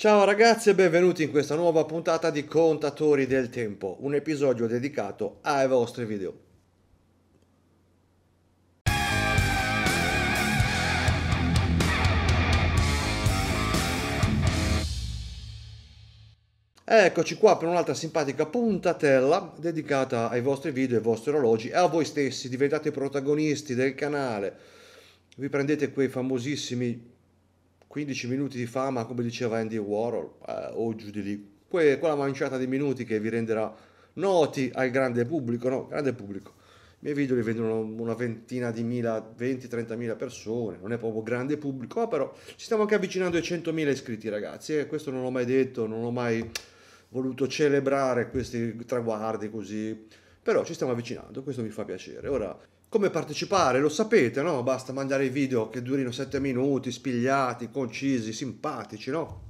Ciao ragazzi e benvenuti in questa nuova puntata di Contatori del Tempo, un episodio dedicato ai vostri video. Eccoci qua per un'altra simpatica puntatella dedicata ai vostri video, ai vostri orologi e a voi stessi, diventate protagonisti del canale. Vi prendete quei famosissimi 15 minuti di fama, come diceva Andy Warhol, eh, o giù di lì, que- quella manciata di minuti che vi renderà noti al grande pubblico, no, grande pubblico. I miei video li vendono una ventina di mila, 20-30 mila persone, non è proprio grande pubblico, però ci stiamo anche avvicinando ai 100.000 iscritti ragazzi, e eh, questo non l'ho mai detto, non ho mai voluto celebrare questi traguardi così, però ci stiamo avvicinando, questo mi fa piacere. Ora come partecipare, lo sapete, no? Basta mandare i video che durino 7 minuti, spigliati, concisi, simpatici, no?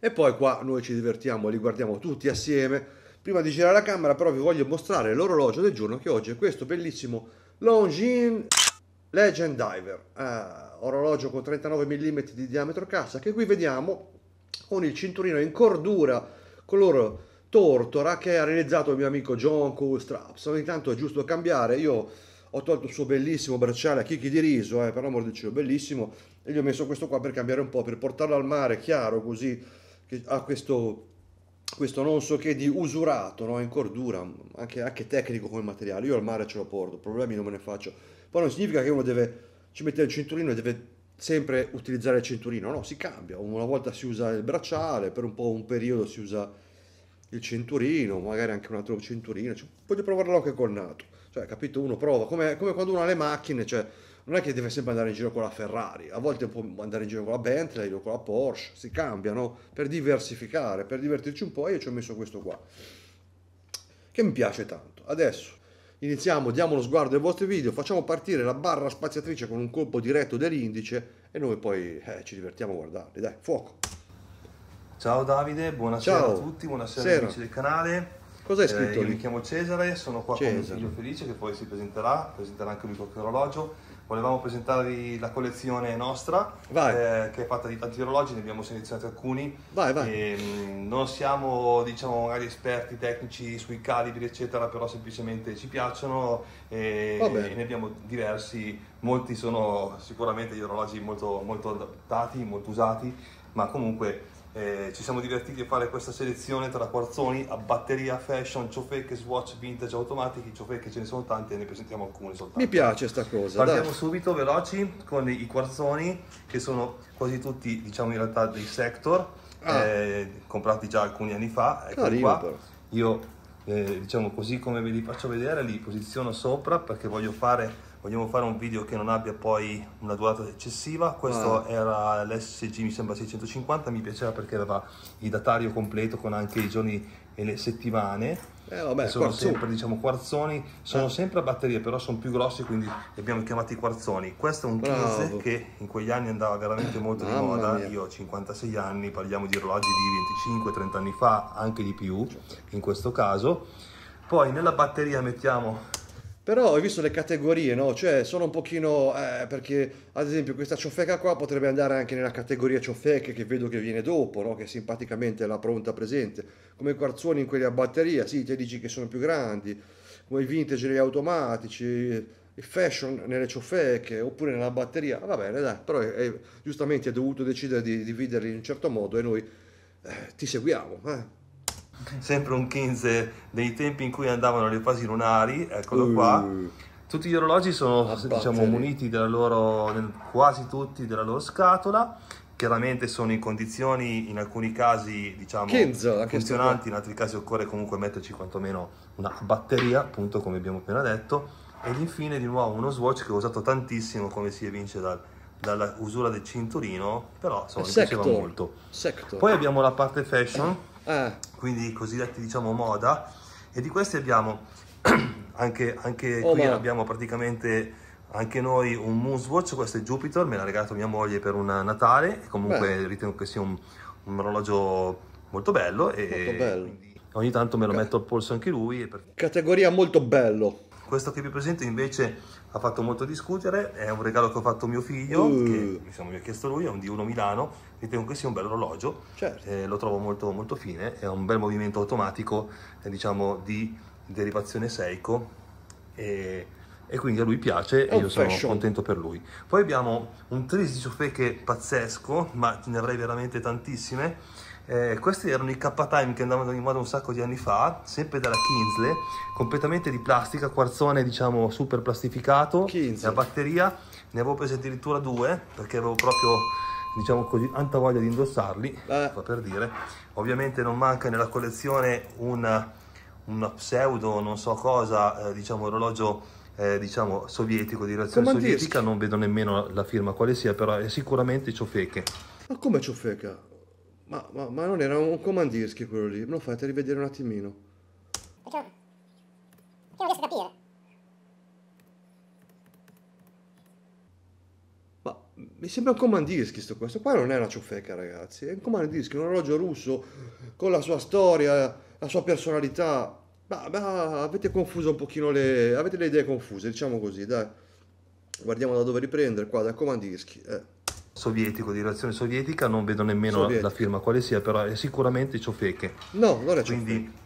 E poi qua noi ci divertiamo, li guardiamo tutti assieme. Prima di girare la camera però vi voglio mostrare l'orologio del giorno che oggi è questo bellissimo Longines Legend Diver, eh, orologio con 39 mm di diametro cassa che qui vediamo con il cinturino in cordura color tortora che ha realizzato il mio amico John Cool Straps. Ogni tanto è giusto cambiare, io ho tolto il suo bellissimo bracciale a chicchi di riso, eh, per l'amor del cielo, bellissimo, e gli ho messo questo qua per cambiare un po', per portarlo al mare, chiaro, così, che ha questo, questo non so che di usurato, no? in cordura, anche, anche tecnico come materiale, io al mare ce lo porto, problemi non me ne faccio, poi non significa che uno deve, ci mette il cinturino e deve sempre utilizzare il cinturino, no, si cambia, una volta si usa il bracciale, per un po' un periodo si usa il cinturino, magari anche un altro cinturino, cioè, puoi provarlo anche col nato. Cioè, capito, uno prova, come, come quando uno ha le macchine, cioè, non è che deve sempre andare in giro con la Ferrari, a volte può andare in giro con la Bentley o con la Porsche, si cambiano per diversificare, per divertirci un po' io ci ho messo questo qua, che mi piace tanto. Adesso iniziamo, diamo lo sguardo ai vostri video, facciamo partire la barra spaziatrice con un colpo diretto dell'indice e noi poi eh, ci divertiamo a guardarli, dai, fuoco! Ciao Davide, buonasera Ciao. a tutti, buonasera Sera. amici del canale. Cosa scritto? Eh, io lì? mi chiamo Cesare, sono qua Cesare. con mio figlio Felice che poi si presenterà, presenterà anche lui qualche orologio. Volevamo presentarvi la collezione nostra, eh, che è fatta di tanti orologi, ne abbiamo selezionati alcuni. Vai, vai. E, ehm, non siamo, diciamo, magari esperti tecnici sui calibri, eccetera, però semplicemente ci piacciono e, e ne abbiamo diversi. Molti sono sicuramente gli orologi molto, molto adattati, molto usati, ma comunque eh, ci siamo divertiti a fare questa selezione tra quarzoni a batteria, fashion, ciofecche, swatch, vintage, automatici, ciofecche ce ne sono tante e ne presentiamo alcune soltanto. Mi piace sta cosa. Partiamo dai. subito veloci con i quarzoni che sono quasi tutti diciamo in realtà dei sector ah. eh, comprati già alcuni anni fa. Eccoli qua. Io eh, diciamo così come ve li faccio vedere li posiziono sopra perché voglio fare vogliamo fare un video che non abbia poi una durata eccessiva questo ah. era l'SG mi sembra 650 mi piaceva perché aveva il datario completo con anche i giorni e le settimane eh, vabbè, sono quarzone. sempre diciamo quarzoni sono eh. sempre a batterie però sono più grossi quindi li abbiamo chiamati quarzoni questo è un 15 che in quegli anni andava veramente molto di moda io ho 56 anni parliamo di orologi di 25-30 anni fa anche di più certo. in questo caso poi nella batteria mettiamo però ho visto le categorie, no? Cioè, sono un pochino... Eh, perché, ad esempio, questa ciofeca qua potrebbe andare anche nella categoria ciofeche che vedo che viene dopo, no? Che simpaticamente è la pronta presente. Come i quarzoni in quelli a batteria, sì, te dici che sono più grandi. Come i vintage negli automatici, i fashion nelle ciofeche, oppure nella batteria. Ah, va bene, dai, però è, è, giustamente è dovuto decidere di dividerli in un certo modo e noi eh, ti seguiamo, eh? sempre un 15 dei tempi in cui andavano le fasi lunari, eccolo qua. Uh. Tutti gli orologi sono ah, diciamo, muniti della loro, quasi tutti della loro scatola, chiaramente sono in condizioni in alcuni casi diciamo, Kenzo, funzionanti, in altri casi occorre comunque metterci quantomeno una batteria, appunto come abbiamo appena detto, ed infine di nuovo uno swatch che ho usato tantissimo come si evince dal, dalla usura del cinturino, però insomma, mi sector, piaceva molto. Sector. Poi abbiamo la parte fashion eh. quindi cosiddetti diciamo moda e di questi abbiamo anche, anche oh, qui ma... abbiamo praticamente anche noi un Moonswatch, questo è Jupiter, me l'ha regalato mia moglie per un Natale, comunque Beh. ritengo che sia un, un orologio molto bello molto bello. ogni tanto me lo metto al polso anche lui. Categoria molto bello. Questo che vi presento invece ha fatto molto discutere, è un regalo che ho fatto mio figlio, uh. che insomma, mi ha chiesto lui, è un D1 Milano, ritengo che sia un bel orologio, certo. eh, lo trovo molto, molto fine, è un bel movimento automatico eh, diciamo, di derivazione Seiko e, e, quindi a lui piace e io sono contento per lui. Poi abbiamo un tris di ciofeche pazzesco, ma ne avrei veramente tantissime eh, questi erano i K-Time che andavano in moda un sacco di anni fa, sempre dalla Kinsley, completamente di plastica, quarzone diciamo super plastificato, Kinsley. la batteria, ne avevo presi addirittura due perché avevo proprio diciamo così, tanta voglia di indossarli, eh. per dire. Ovviamente non manca nella collezione un, un pseudo, non so cosa, eh, diciamo orologio eh, diciamo sovietico, di reazione sovietica, non vedo nemmeno la firma quale sia, però è sicuramente ciofeche. Ma come ciofeca? Ma, ma, ma non era un comandirski quello lì, me lo fate rivedere un attimino. Perché? Perché non riesco a capire. Ma mi sembra un comandirski sto questo qua non è una ciuffeca ragazzi, è un comandirski, un orologio russo con la sua storia, la sua personalità. Ma, ma avete confuso un pochino le... avete le idee confuse, diciamo così, dai. Guardiamo da dove riprendere qua, da comandirski. Eh sovietico, di reazione sovietica, non vedo nemmeno Sovietico. la firma quale sia, però è sicuramente ciofeche. No, non è Quindi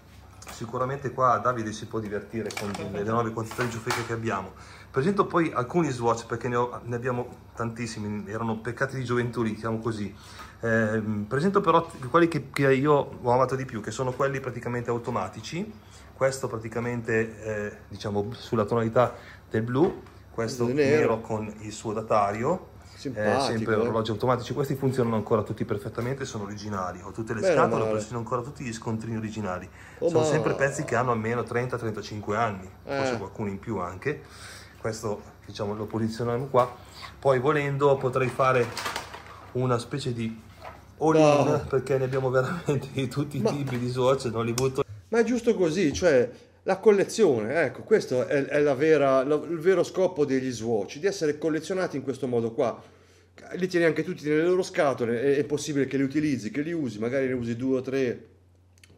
sicuramente qua Davide si può divertire con le nuove quantità di ciofeche che abbiamo. Presento poi alcuni swatch perché ne, ho, ne abbiamo tantissimi, erano peccati di gioventù, diciamo così. Eh, presento però quelli che, che, io ho amato di più, che sono quelli praticamente automatici. Questo praticamente, eh, diciamo, sulla tonalità del blu, questo nero. nero con il suo datario Simpatico, eh, sempre eh. orologi automatici. Questi funzionano ancora tutti perfettamente, sono originali. Ho tutte le Beh, scatole, ho persino ancora tutti gli scontrini originali. Oh, sono ma... sempre pezzi che hanno almeno 30-35 anni, eh. forse qualcuno in più anche. Questo diciamo lo posizioniamo qua. Poi volendo potrei fare una specie di all no. perché ne abbiamo veramente tutti i ma... tipi di swatch, non li butto. Ma è giusto così, cioè la collezione, ecco, questo è, è la vera, la, il vero scopo degli swatch, di essere collezionati in questo modo qua li tieni anche tutti nelle loro scatole, è, possibile che li utilizzi, che li usi, magari ne usi due o tre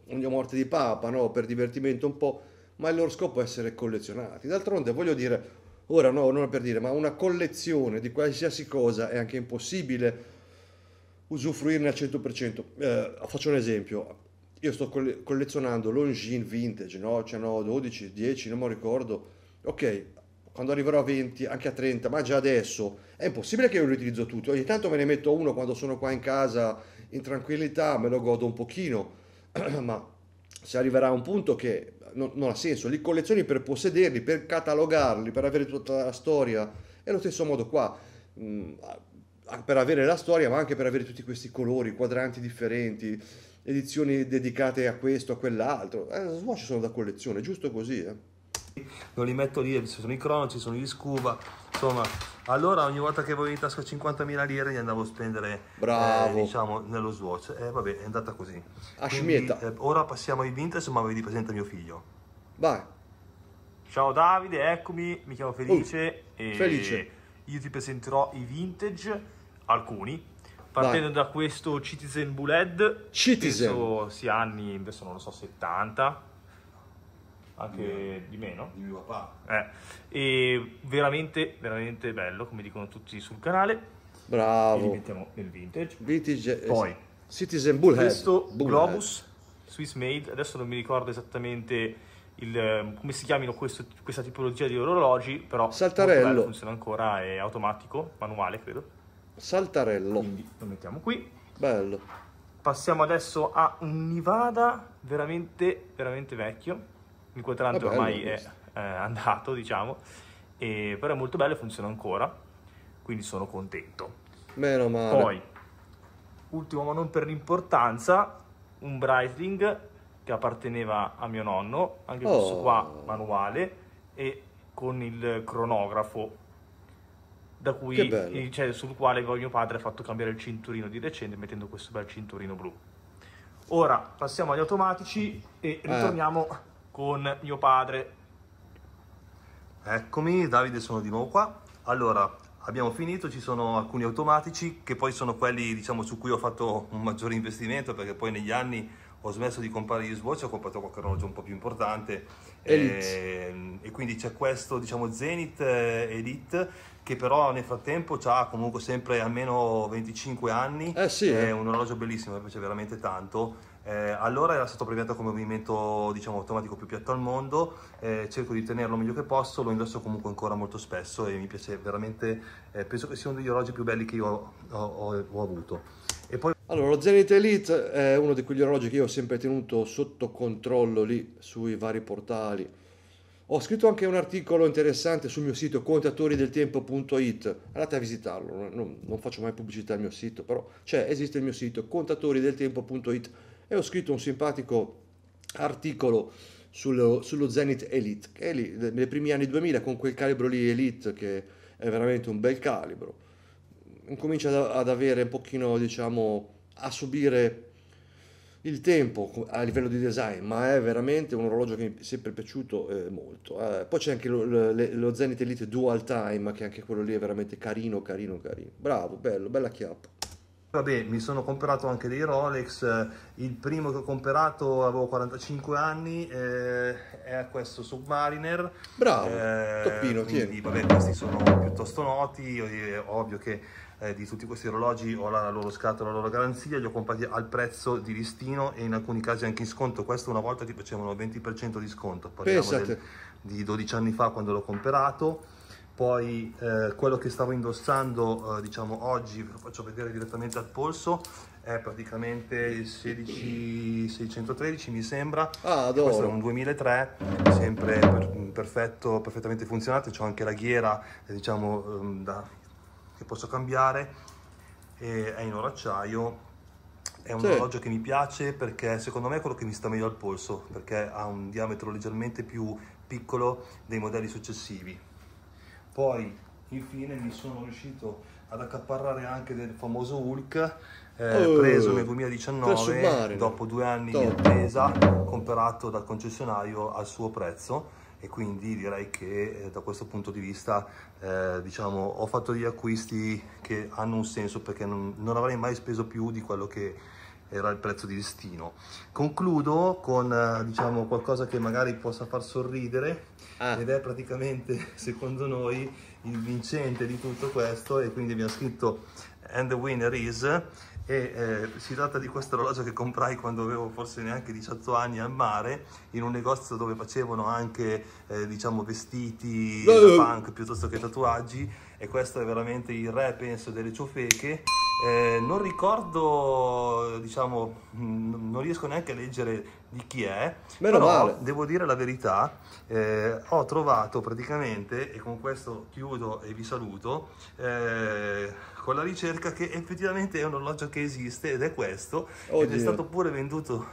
ogni morte di papa, no? per divertimento un po', ma il loro scopo è essere collezionati. D'altronde voglio dire, ora no, non per dire, ma una collezione di qualsiasi cosa è anche impossibile usufruirne al 100%. Eh, faccio un esempio, io sto collezionando Longines vintage, no? C'erano 12, 10, non mi ricordo. Ok, quando arriverò a 20, anche a 30, ma già adesso è impossibile che io li utilizzo tutti. Ogni tanto me ne metto uno quando sono qua in casa in tranquillità, me lo godo un pochino, ma se arriverà a un punto che non, non ha senso, li collezioni per possederli, per catalogarli, per avere tutta la storia. È lo stesso modo qua, mm, per avere la storia, ma anche per avere tutti questi colori, quadranti differenti, edizioni dedicate a questo, a quell'altro. Eh, Swatch sono da collezione, giusto così, eh non li metto lì, ci sono i crono, sono gli scuba, insomma, allora ogni volta che avevo in tasca 50.000 lire li andavo a spendere, eh, diciamo, nello swatch, e eh, vabbè, è andata così. Ah, Quindi, eh, ora passiamo ai vintage, ma vedi presente mio figlio. Vai. Ciao Davide, eccomi, mi chiamo Felice. Uh, e felice. Io ti presenterò i vintage, alcuni, partendo Vai. da questo Citizen Buled, Citizen. penso sia anni, adesso non lo so, 70, anche mia, di meno. Di mio papà. Eh. E veramente, veramente bello, come dicono tutti sul canale. Bravo. E li mettiamo nel vintage. Vintage. Eh, Poi. Citizen Bullhead. Questo Bullhead. Globus Swiss Made, adesso non mi ricordo esattamente il, ehm, come si chiamino questo, questa tipologia di orologi, però Saltarello. funziona ancora, è automatico, manuale credo. Saltarello. Quindi lo mettiamo qui. Bello. Passiamo adesso a un Nivada veramente, veramente vecchio il quadrante bello, ormai è, è eh, andato, diciamo, e, però è molto bello e funziona ancora, quindi sono contento. Meno male. Poi, ultimo ma non per l'importanza, un Breitling che apparteneva a mio nonno, anche oh. questo qua oh. manuale, e con il cronografo Da cui, cioè, sul quale mio padre ha fatto cambiare il cinturino di recente mettendo questo bel cinturino blu. Ora passiamo agli automatici e eh. ritorniamo con mio padre. Eccomi, Davide sono di nuovo qua. Allora, abbiamo finito, ci sono alcuni automatici che poi sono quelli diciamo, su cui ho fatto un maggiore investimento perché poi negli anni ho smesso di comprare gli swatch, ho comprato qualche orologio un po' più importante e, ehm, e, quindi c'è questo diciamo Zenith eh, Elite che però nel frattempo ha comunque sempre almeno 25 anni, eh sì, è eh. un orologio bellissimo, mi piace veramente tanto eh, allora era stato premiato come movimento diciamo, automatico più piatto al mondo, eh, cerco di tenerlo meglio che posso, lo indosso comunque ancora molto spesso e mi piace veramente, eh, penso che sia uno degli orologi più belli che io ho, ho, ho avuto. Poi... Allora, lo Zenith Elite è uno di quegli orologi che io ho sempre tenuto sotto controllo lì sui vari portali. Ho scritto anche un articolo interessante sul mio sito contatorideltempo.it, andate a visitarlo, non, non faccio mai pubblicità al mio sito, però cioè, esiste il mio sito contatorideltempo.it e ho scritto un simpatico articolo sullo, sullo Zenith Elite, che è lì, nei primi anni 2000 con quel calibro lì Elite che è veramente un bel calibro. Comincia ad avere un pochino, diciamo, a subire il tempo a livello di design, ma è veramente un orologio che mi è sempre piaciuto eh, molto. Eh, poi c'è anche lo, lo, lo Zenith Elite Dual Time, che anche quello lì è veramente carino, carino, carino. Bravo, bello, bella chiappa. Vabbè, mi sono comprato anche dei Rolex, eh, il primo che ho comprato avevo 45 anni, eh, è questo Submariner. Bravo, eh, toppino, quindi, tieni. Vabbè, questi sono piuttosto noti, ovvio che eh, di tutti questi orologi ho la, loro scatola, la loro garanzia, li ho comprati al prezzo di listino e in alcuni casi anche in sconto, questo una volta ti facevano il 20% di sconto, parliamo del, di 12 anni fa quando l'ho comprato poi eh, quello che stavo indossando eh, diciamo oggi ve lo faccio vedere direttamente al polso è praticamente il 16613 mi sembra ah, questo è un 2003 sempre per, perfetto, perfettamente funzionante ho anche la ghiera eh, diciamo ehm, da, che posso cambiare e è in oro acciaio è un sì. orologio che mi piace perché secondo me è quello che mi sta meglio al polso perché ha un diametro leggermente più piccolo dei modelli successivi poi infine mi sono riuscito ad accaparrare anche del famoso Hulk eh, oh, preso nel 2019 dopo due anni top. di attesa comperato dal concessionario al suo prezzo e quindi direi che eh, da questo punto di vista eh, diciamo ho fatto degli acquisti che hanno un senso perché non, non avrei mai speso più di quello che era il prezzo di destino. Concludo con eh, diciamo, qualcosa che magari possa far sorridere ah. ed è praticamente secondo noi il vincente di tutto questo e quindi abbiamo scritto And the winner is e eh, si tratta di questo orologio che comprai quando avevo forse neanche 18 anni al mare in un negozio dove facevano anche eh, diciamo vestiti punk piuttosto che tatuaggi e questo è veramente il re penso delle ciofeche eh, non ricordo, diciamo, mm, non riesco neanche a leggere di chi è. Meno però, male. Devo dire la verità, eh, ho trovato praticamente, e con questo chiudo e vi saluto, eh, con la ricerca che effettivamente è un orologio che esiste ed è questo, Oddio. ed è stato pure venduto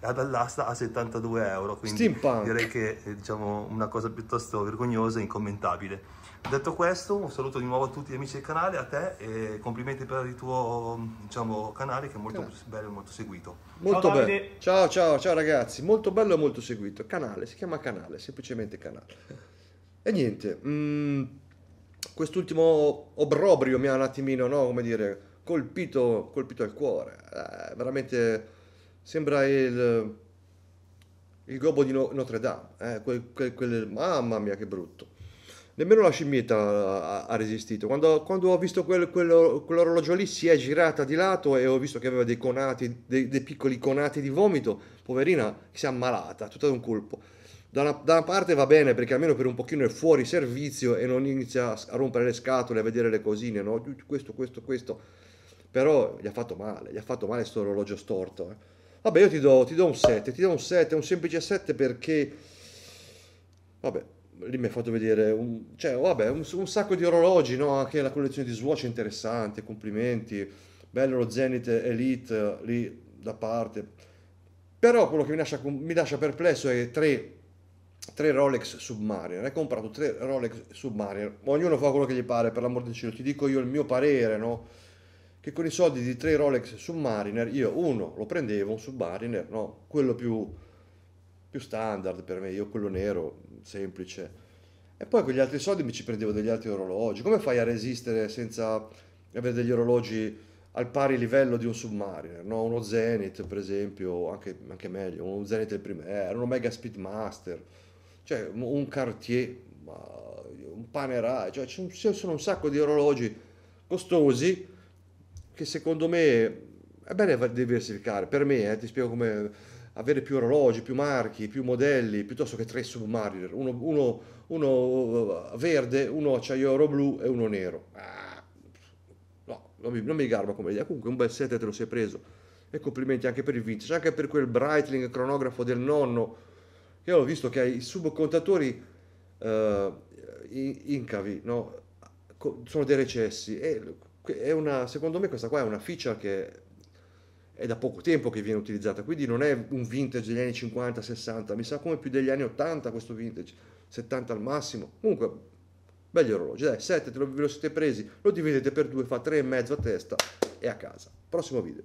ad all'asta a 72 euro, quindi Steampunk. direi che è eh, diciamo, una cosa piuttosto vergognosa e incommentabile. Detto questo, un saluto di nuovo a tutti gli amici del canale, a te e complimenti per il tuo diciamo, canale che è molto canale. bello e molto seguito. Molto ciao, bello. Ciao, ciao, ciao ragazzi, molto bello e molto seguito. Canale, si chiama canale, semplicemente canale. E niente, mm, quest'ultimo obrobrio mi ha un attimino, no, come dire, colpito, colpito al cuore. Eh, veramente sembra il, il gobbo di Notre Dame, eh, quel, quel, quel, mamma mia che brutto nemmeno la scimmietta ha, resistito. Quando, quando ho visto quel, quel, quell'orologio lì si è girata di lato e ho visto che aveva dei conati, dei, dei piccoli conati di vomito, poverina si è ammalata, tutta ad un colpo. Da una, da una, parte va bene perché almeno per un pochino è fuori servizio e non inizia a rompere le scatole, a vedere le cosine, no? Questo, questo, questo. Però gli ha fatto male, gli ha fatto male questo orologio storto. Eh. Vabbè, io ti do, ti do un 7, ti do un 7, un semplice 7 perché... Vabbè, lì mi ha fatto vedere un, cioè, vabbè, un, un, sacco di orologi, no? anche la collezione di Swatch è interessante, complimenti, bello lo Zenith Elite eh, lì da parte, però quello che mi lascia, mi lascia perplesso è tre, tre Rolex Submariner, hai comprato tre Rolex Submariner, ognuno fa quello che gli pare, per l'amor del cielo, ti dico io il mio parere, no? che con i soldi di tre Rolex Submariner io uno lo prendevo, un Submariner, no? quello più, più standard per me, io quello nero semplice. E poi con gli altri soldi mi ci prendevo degli altri orologi. Come fai a resistere senza avere degli orologi al pari livello di un Submariner? No? Uno Zenith, per esempio, anche, anche meglio, uno Zenith del primo era, un Omega Speedmaster, cioè un Cartier, un Panerai, cioè ci sono un sacco di orologi costosi che secondo me è bene diversificare. Per me, eh, ti spiego come avere più orologi, più marchi, più modelli, piuttosto che tre Submariner, uno, uno, uno eh, verde, uno acciaiolo blu e uno nero. Ah, no, non mi, non mi garba come idea, comunque un bel set te lo sei preso. E complimenti anche per il vintage, anche per quel Breitling cronografo del nonno, che ho visto che i subcontatori eh, incavi no? sono dei recessi. E una, secondo me questa qua è una feature che è da poco tempo che viene utilizzata, quindi non è un vintage degli anni 50, 60, mi sa come più degli anni 80 questo vintage, 70 al massimo. Comunque, belli orologi, dai, 7 ve lo siete presi, lo dividete per due, fa 3,5 a testa e a casa. Prossimo video.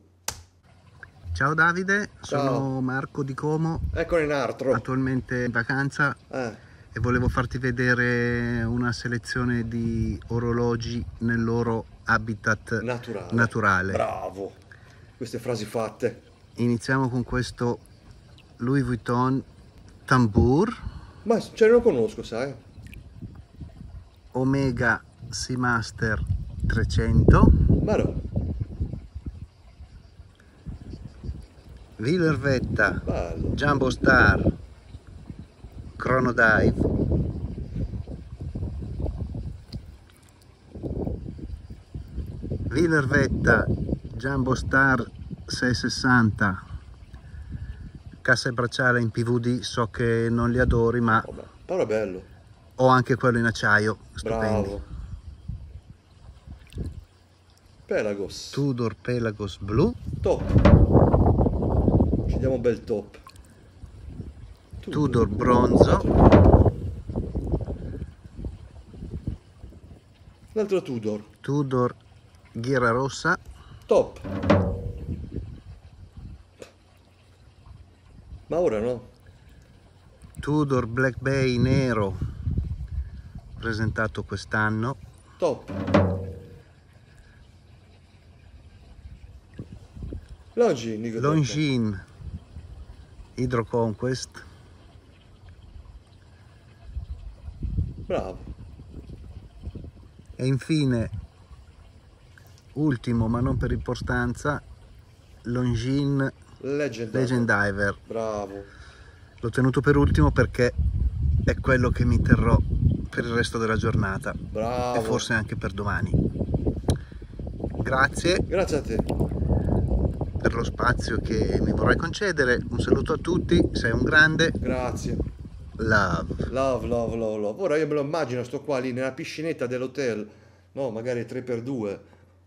Ciao Davide, Ciao. sono Marco di Como. Eccolo in altro. Attualmente in vacanza eh. e volevo farti vedere una selezione di orologi nel loro habitat naturale. naturale. Bravo queste frasi fatte. Iniziamo con questo Louis Vuitton Tambour. Ma ce cioè, lo conosco, sai? Omega Seamaster 300. Ma no. Villervetta, Bello. Jumbo Star, Chronodive. Villervetta Jumbo Star 660 cassa e bracciale in PVD so che non li adori ma oh, però è bello ho anche quello in acciaio stupendi. bravo Pelagos Tudor Pelagos blu top ci diamo un bel top Tudor, Tudor bronzo l'altro Tudor Tudor ghiera rossa Top. Ma ora no. Tudor Black Bay nero presentato quest'anno. Top. Longin. Longin. Hydro Conquest. Bravo. E infine ultimo ma non per importanza Longin Legend, Legend Diver. Bravo. L'ho tenuto per ultimo perché è quello che mi terrò per il resto della giornata. Bravo. E forse anche per domani. Grazie. Grazie a te. Per lo spazio che mi vorrai concedere. Un saluto a tutti, sei un grande. Grazie. Love. Love, love, love, love. Ora io me lo immagino, sto qua lì nella piscinetta dell'hotel, no, magari 3x2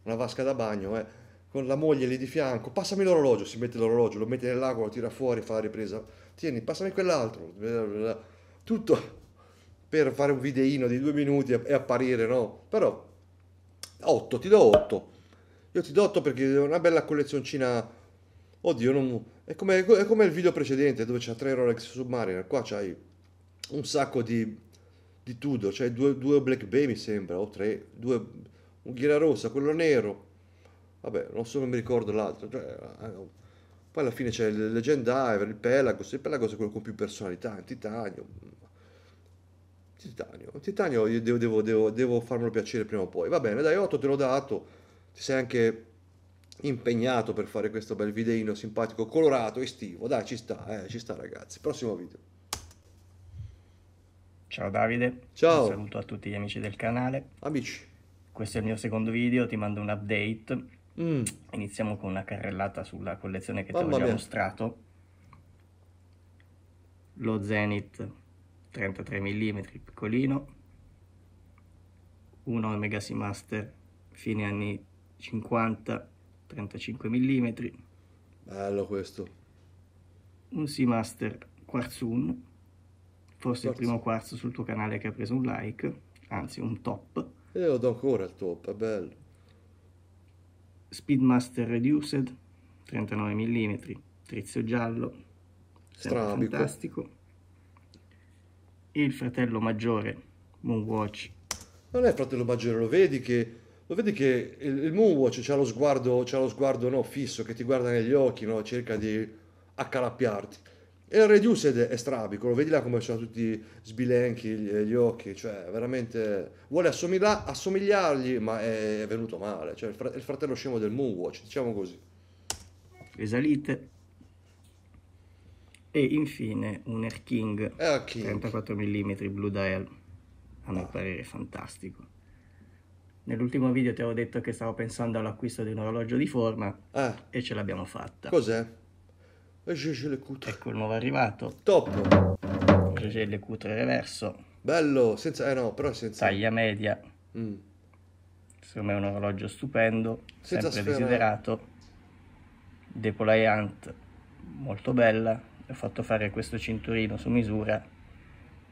una vasca da bagno, eh, con la moglie lì di fianco, passami l'orologio, si mette l'orologio, lo mette nell'acqua, lo tira fuori, fa la ripresa, tieni, passami quell'altro, tutto per fare un videino di due minuti e apparire, no? Però 8, ti do 8. Io ti do 8 perché è una bella collezioncina. Oddio, non... è, come, è, come, il video precedente dove c'è tre Rolex Submariner. Qua c'hai un sacco di, di Tudor, c'hai due, due Black Bay mi sembra, o tre, due ghiera rossa, quello nero, vabbè, non so, non mi ricordo l'altro. Cioè, eh, poi alla fine c'è il Legendiver, il Pelagos, il Pelagos è quello con più personalità, il Titanio. Titanio, Titanio io devo, devo, devo, devo farmelo piacere prima o poi. Va bene, dai, 8 te l'ho dato, ti sei anche impegnato per fare questo bel videino simpatico, colorato, estivo. Dai, ci sta, eh, ci sta ragazzi. Prossimo video. Ciao Davide. Ciao. Un saluto a tutti gli amici del canale. Amici questo è il mio secondo video, ti mando un update. Mm. Iniziamo con una carrellata sulla collezione che Mamma ti ho già mostrato. Lo Zenith 33 mm piccolino. Un Omega Seamaster fine anni 50 35 mm. Bello questo. Un Seamaster Quarzoon, forse Quarzo. il primo quarzo sul tuo canale che ha preso un like, anzi un top. E lo do ancora il top, è bello. Speedmaster Reduced, 39 mm, trizio giallo, strabico. fantastico. E il fratello maggiore, Moonwatch. Non è il fratello maggiore, lo vedi che, lo vedi che il, il Moonwatch ha lo sguardo, lo sguardo no, fisso, che ti guarda negli occhi, no? cerca di accalappiarti e il Reduced è strabico, lo vedi là come sono tutti sbilenchi gli occhi, cioè veramente vuole assomigliargli ma è venuto male, cioè è il fratello scemo del Moonwatch, diciamo così. Esalite. E infine un Air King, Air King. 34 mm Blue Dial, a mio ah. parere fantastico. Nell'ultimo video ti avevo detto che stavo pensando all'acquisto di un orologio di forma eh. e ce l'abbiamo fatta. Cos'è? Gégé le cutre. Ecco il nuovo arrivato. Top. Gégé le cutre reverso. Bello, senza... Eh no, però senza... Taglia media. Mm. Secondo me è un orologio stupendo, senza sempre sfera. desiderato. Depolayant, molto bella. Ho fatto fare questo cinturino su misura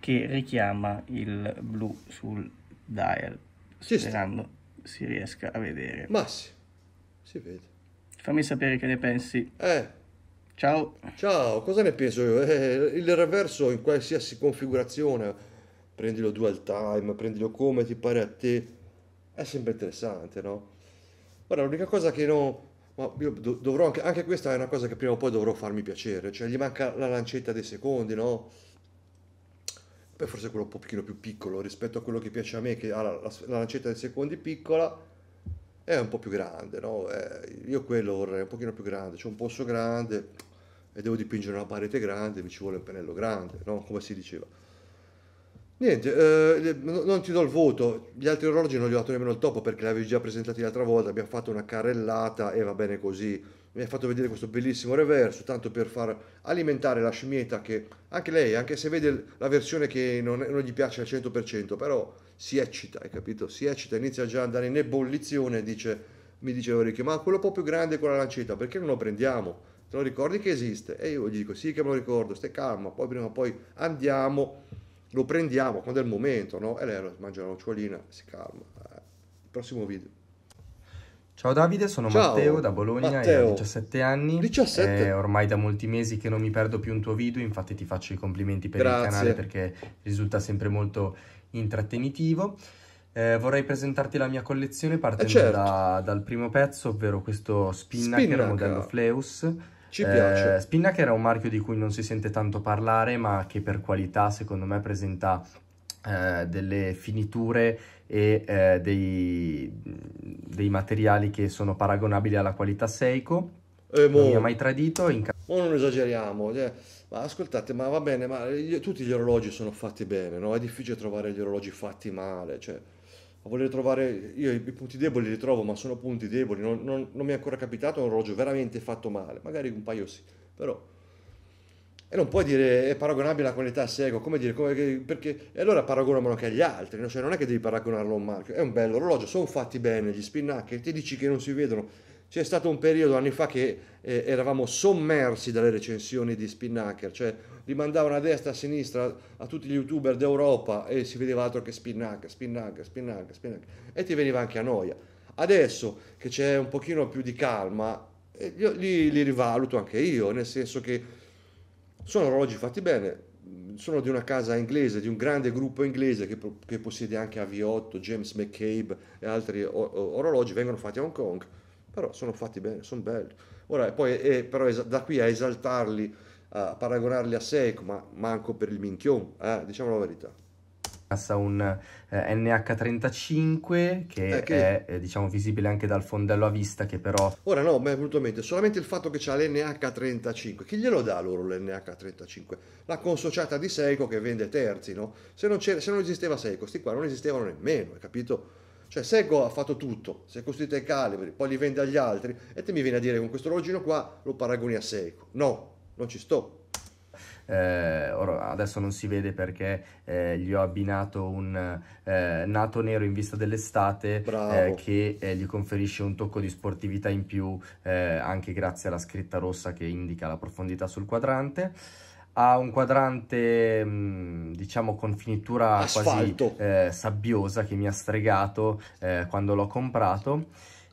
che richiama il blu sul dial. Ci sperando sta. si riesca a vedere. Ma sì, si vede. Fammi sapere che ne pensi. Eh. Ciao. Ciao, cosa ne penso io? Eh, eh, il reverso in qualsiasi configurazione, prendilo dual time, prendilo come ti pare a te, è sempre interessante, no? Ora, l'unica cosa che non... Ma io dovrò anche, anche questa è una cosa che prima o poi dovrò farmi piacere, cioè gli manca la lancetta dei secondi, no? Poi forse quello un pochino più piccolo rispetto a quello che piace a me, che ha la, la, la lancetta dei secondi piccola, è un po' più grande, no? Eh, io quello vorrei un pochino più grande, c'è cioè un polso grande, e devo dipingere una parete grande, mi ci vuole un pennello grande, no? come si diceva. Niente, eh, non ti do il voto, gli altri orologi non gli ho dato nemmeno il topo perché li avevi già presentati l'altra volta, abbiamo fatto una carrellata e va bene così. Mi hai fatto vedere questo bellissimo reverso, tanto per far alimentare la scimmietta che anche lei, anche se vede la versione che non, non gli piace al 100%, però si eccita, hai capito? Si eccita, inizia già ad andare in ebollizione dice, mi dice Enrico, ma quello un po' più grande con la lancetta, perché non lo prendiamo? te lo ricordi che esiste? E io gli dico sì che me lo ricordo, stai calmo, poi prima o poi andiamo, lo prendiamo quando è il momento, no? E lei mangia la nocciolina, si calma. Eh. Prossimo video. Ciao Davide, sono Ciao. Matteo da Bologna Matteo. e ho 17 anni. 17? È ormai da molti mesi che non mi perdo più un tuo video, infatti ti faccio i complimenti per Grazie. il canale perché risulta sempre molto intrattenitivo. Eh, vorrei presentarti la mia collezione eh, partendo eh certo. da, dal primo pezzo, ovvero questo Spinnaker, Spinnaker. modello Fleus. Ci eh, piace. Spinnaker era un marchio di cui non si sente tanto parlare, ma che per qualità, secondo me, presenta eh, delle finiture e eh, dei, dei, materiali che sono paragonabili alla qualità Seiko. Eh, non mi ha mai tradito. In... Mo non esageriamo, eh. ma ascoltate, ma va bene, ma gli, tutti gli orologi sono fatti bene, no? È difficile trovare gli orologi fatti male, cioè a voler trovare, io i punti deboli li trovo, ma sono punti deboli, non, non, non mi è ancora capitato un orologio veramente fatto male, magari un paio sì, però... E non puoi dire è paragonabile a qualità a come dire, come, perché e allora paragonamelo anche agli altri, no? cioè non è che devi paragonarlo a un marchio, è un bello orologio, sono fatti bene gli spinnacchi ti dici che non si vedono, c'è stato un periodo anni fa che eh, eravamo sommersi dalle recensioni di Spinnaker, cioè li mandavano a destra e a sinistra a tutti gli youtuber d'Europa e si vedeva altro che Spinnaker, Spinnaker, Spinnaker, Spinnaker e ti veniva anche a noia. Adesso che c'è un pochino più di calma, eh, li, li rivaluto anche io, nel senso che sono orologi fatti bene, sono di una casa inglese, di un grande gruppo inglese che, che possiede anche AV8, James McCabe e altri orologi, vengono fatti a Hong Kong però sono fatti bene, sono belli. Ora, poi, eh, però es- da qui a esaltarli, a paragonarli a Seiko, ma manco per il minchion, eh, diciamo la verità. Passa un eh, NH35 che, eh, che... è eh, diciamo visibile anche dal fondello a vista che però... Ora no, ma è venuto a mente solamente il fatto che c'ha l'NH35, chi glielo dà loro l'NH35? La consociata di Seiko che vende terzi, no? Se non, se non esisteva Seiko, questi qua non esistevano nemmeno, hai capito? Cioè Sego ha fatto tutto, si è costruito i calibri, poi li vende agli altri e te mi viene a dire con questo orologino qua lo paragoni a Seiko. No, non ci sto. Eh, ora, adesso non si vede perché eh, gli ho abbinato un eh, nato nero in vista dell'estate eh, che eh, gli conferisce un tocco di sportività in più eh, anche grazie alla scritta rossa che indica la profondità sul quadrante ha un quadrante diciamo con finitura Asfalto. quasi eh, sabbiosa che mi ha stregato eh, quando l'ho comprato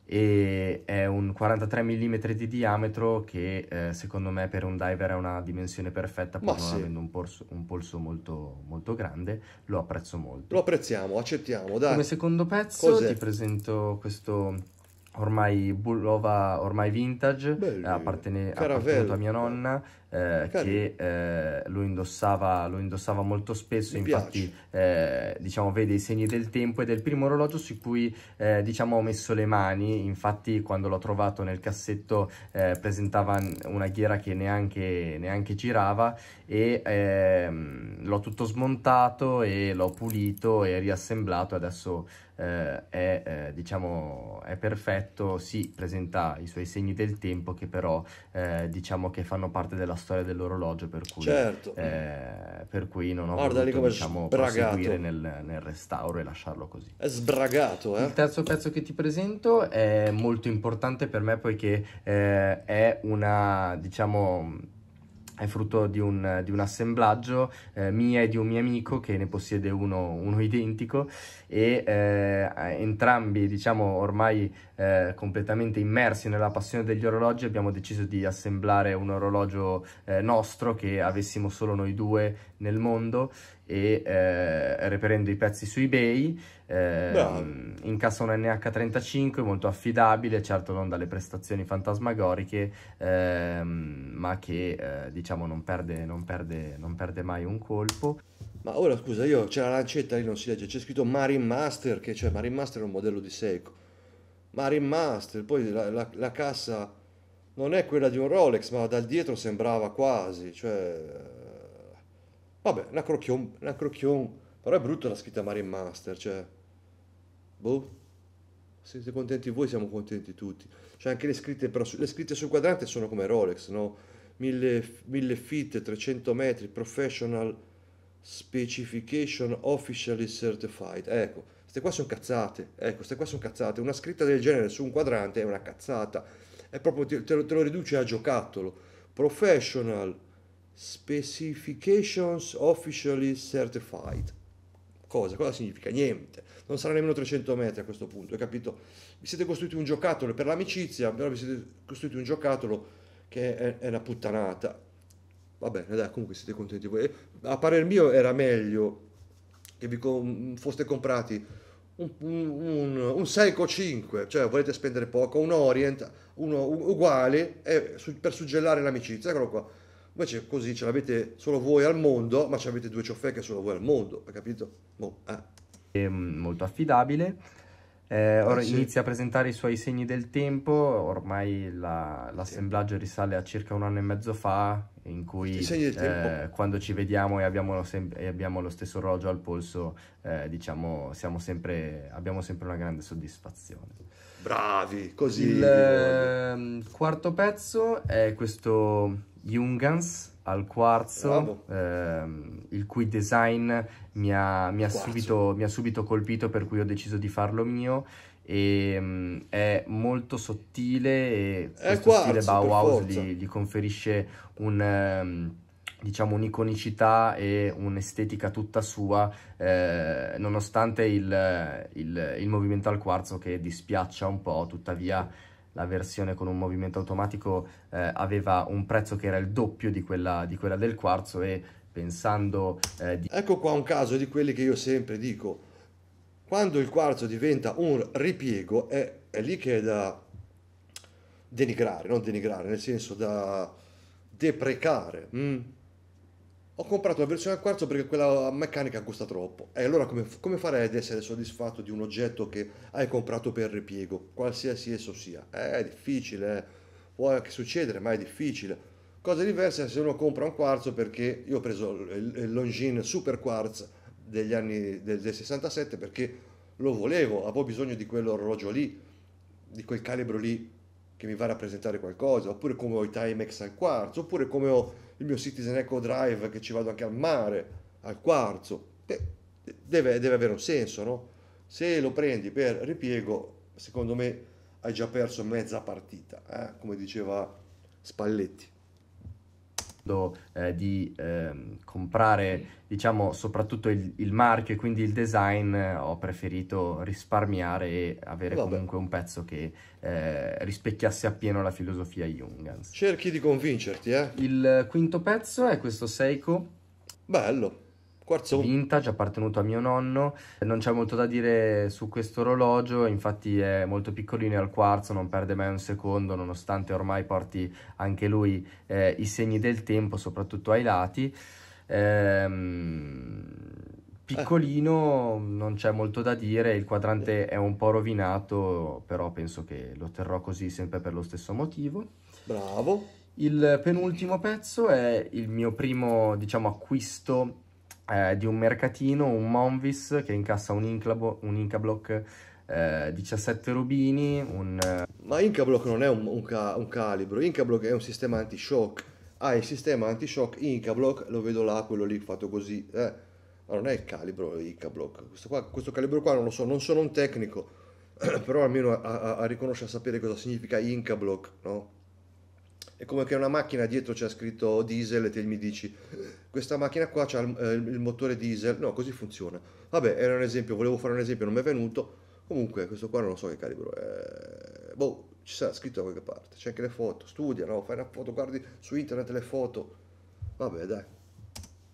e è un 43 mm di diametro che eh, secondo me per un diver è una dimensione perfetta pur Ma non avendo un, porso, un polso molto, molto, grande lo apprezzo molto lo apprezziamo, accettiamo dai. come secondo pezzo Cos'è? ti presento questo ormai bullova ormai vintage appartene- appartenuto a mia nonna eh, che eh, lo, indossava, lo, indossava, molto spesso, Mi infatti eh, diciamo, vede i segni del tempo ed è il primo orologio su cui eh, diciamo, ho messo le mani, infatti quando l'ho trovato nel cassetto eh, presentava una ghiera che neanche, neanche girava e ehm, l'ho tutto smontato e l'ho pulito e riassemblato adesso eh, è, eh, diciamo, è perfetto, si sì, presenta i suoi segni del tempo che però eh, diciamo che fanno parte della storia dell'orologio per cui, certo. eh, per cui non ho Guarda voluto diciamo, proseguire nel, nel, restauro e lasciarlo così. È sbragato. Eh? Il terzo pezzo che ti presento è molto importante per me poiché eh, è una, diciamo è frutto di un, di un assemblaggio eh, mia e di un mio amico che ne possiede uno, uno identico e eh, entrambi diciamo ormai eh, completamente immersi nella passione degli orologi abbiamo deciso di assemblare un orologio eh, nostro che avessimo solo noi due nel mondo e eh, reperendo i pezzi su eBay, eh, incassa un NH35 molto affidabile, certo non dalle prestazioni fantasmagoriche, eh, ma che eh, diciamo non perde, non, perde, non perde mai un colpo. Ma ora scusa, io c'è la lancetta lì non si legge, c'è scritto Marine Master, che cioè Marine Master è un modello di Seiko. Marine Master, poi la, la, la cassa non è quella di un Rolex, ma dal dietro sembrava quasi, cioè Vabbè, una crocchion, una crocchion. Però è brutta la scritta Marine Master, cioè... Boh. siete contenti voi, siamo contenti tutti. Cioè anche le scritte, però, le scritte sul quadrante sono come Rolex, no? 1000, 1000 feet, 300 metri, professional specification officially certified. Ecco, queste qua sono cazzate. Ecco, queste qua sono cazzate. Una scritta del genere su un quadrante è una cazzata. È proprio, te, te, lo, te lo riduce a giocattolo. Professional specifications officially certified. Cosa? Cosa significa? Niente. Non sarà nemmeno 300 metri a questo punto, hai capito? Vi siete costruiti un giocattolo per l'amicizia, però vi siete costruiti un giocattolo che è, è una puttanata. Va bene, dai, comunque siete contenti voi. A parer mio era meglio che vi com- foste comprati un, un, un, Seiko 5, cioè volete spendere poco, un Orient, uno uguale, su- per suggellare l'amicizia, eccolo qua Invece così ce l'avete solo voi al mondo, ma ci avete due ciofè che solo voi al mondo, hai capito? Boh, eh. È ehm, molto affidabile. Eh, ora ah, sì. inizia a presentare i suoi segni del tempo, ormai l'assemblaggio la, risale a circa un anno e mezzo fa, in cui eh, quando ci vediamo e abbiamo, sem- e abbiamo, lo stesso orologio al polso, eh, diciamo, sempre, abbiamo sempre una grande soddisfazione. Bravi, così. Il eh, quarto pezzo è questo Jungans al quarzo, ehm, il cui design mi ha, mi, ha subito, mi ha subito colpito per cui ho deciso di farlo mio e mh, mm, è molto sottile e questo quarzo, stile Bauhaus gli, gli, conferisce un... Um, diciamo un'iconicità e un'estetica tutta sua eh, nonostante il, il, il, movimento al quarzo che dispiaccia un po' tuttavia la versione con un movimento automatico eh, aveva un prezzo che era il doppio di quella, di quella del quarzo e pensando eh, di... ecco qua un caso di quelli che io sempre dico quando il quarzo diventa un ripiego è, è lì che è da denigrare, non denigrare, nel senso da deprecare. Mm. Ho comprato la versione al quarzo perché quella meccanica costa troppo. E allora come, come farei ad essere soddisfatto di un oggetto che hai comprato per ripiego, qualsiasi esso sia? Eh, è difficile, eh. può anche succedere, ma è difficile. Cosa diversa se uno compra un quarzo perché io ho preso il, il Longines Super Quartz degli anni del, del 67 perché lo volevo, avevo bisogno di quell'orologio lì, di quel calibro lì che mi va a rappresentare qualcosa, oppure come ho i Timex al quarzo, oppure come ho il mio Citizen Echo Drive che ci vado anche al mare, al quarzo. Deve, deve avere un senso, no? Se lo prendi per ripiego, secondo me hai già perso mezza partita, eh? come diceva Spalletti modo eh, di eh, comprare, diciamo, soprattutto il, il, marchio e quindi il design, eh, ho preferito risparmiare e avere Vabbè. comunque un pezzo che eh, rispecchiasse appieno la filosofia Jungans. Cerchi di convincerti, eh? Il quinto pezzo è questo Seiko. Bello. Quarzo. Vintage, appartenuto a mio nonno. Non c'è molto da dire su questo orologio, infatti è molto piccolino e al quarzo non perde mai un secondo, nonostante ormai porti anche lui eh, i segni del tempo, soprattutto ai lati. Ehm, piccolino, eh. non c'è molto da dire, il quadrante è un po' rovinato, però penso che lo terrò così sempre per lo stesso motivo. Bravo. Il penultimo pezzo è il mio primo, diciamo, acquisto eh, di un mercatino, un Monvis che incassa un, inclabo, un Incablock eh, 17 rubini, un... Eh, Ma Block non è un, un, ca un calibro, Incablock è un sistema anti-shock. Ah, il sistema anti-shock Inca Block lo vedo là, quello lì fatto così, eh. Ma non è il calibro Incablock, questo, qua, questo calibro qua non lo so, non sono un tecnico, però almeno a, a, a riconoscere, a sapere cosa significa Inca Block, no? È come che una macchina dietro c'è scritto diesel e te mi dici questa macchina qua c'ha il, eh, il, motore diesel. No, così funziona. Vabbè, era un esempio, volevo fare un esempio, non mi è venuto. Comunque, questo qua non lo so che calibro è. Boh, ci sarà scritto da qualche parte. C'è anche le foto, studia, no? Fai una foto, guardi su internet le foto. Vabbè, dai.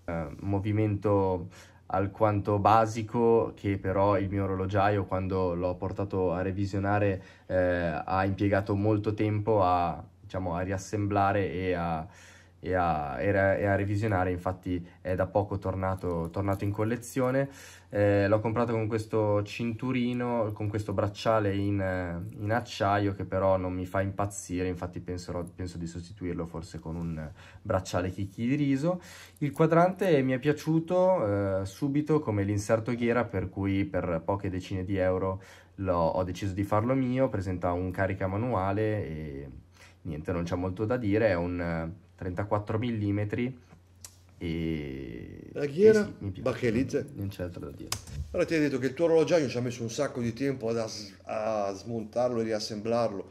Uh, movimento alquanto basico che però il mio orologiaio quando l'ho portato a revisionare eh, ha impiegato molto tempo a diciamo, a riassemblare e a, e, a, e, a, e a, revisionare, infatti è da poco tornato, tornato in collezione. Eh, l'ho comprato con questo cinturino, con questo bracciale in, eh, in, acciaio che però non mi fa impazzire, infatti penserò, penso di sostituirlo forse con un bracciale chicchi di riso. Il quadrante mi è piaciuto eh, subito come l'inserto ghiera per cui per poche decine di euro ho deciso di farlo mio, presenta un carica manuale e niente, non c'è molto da dire, è un 34 eh, mm e... La eh, ghiera? Eh sì, Bacchelize? Non c'è altro da dire. Allora ti hai detto che il tuo orologiaio ci ha messo un sacco di tempo ad as- a smontarlo e riassemblarlo.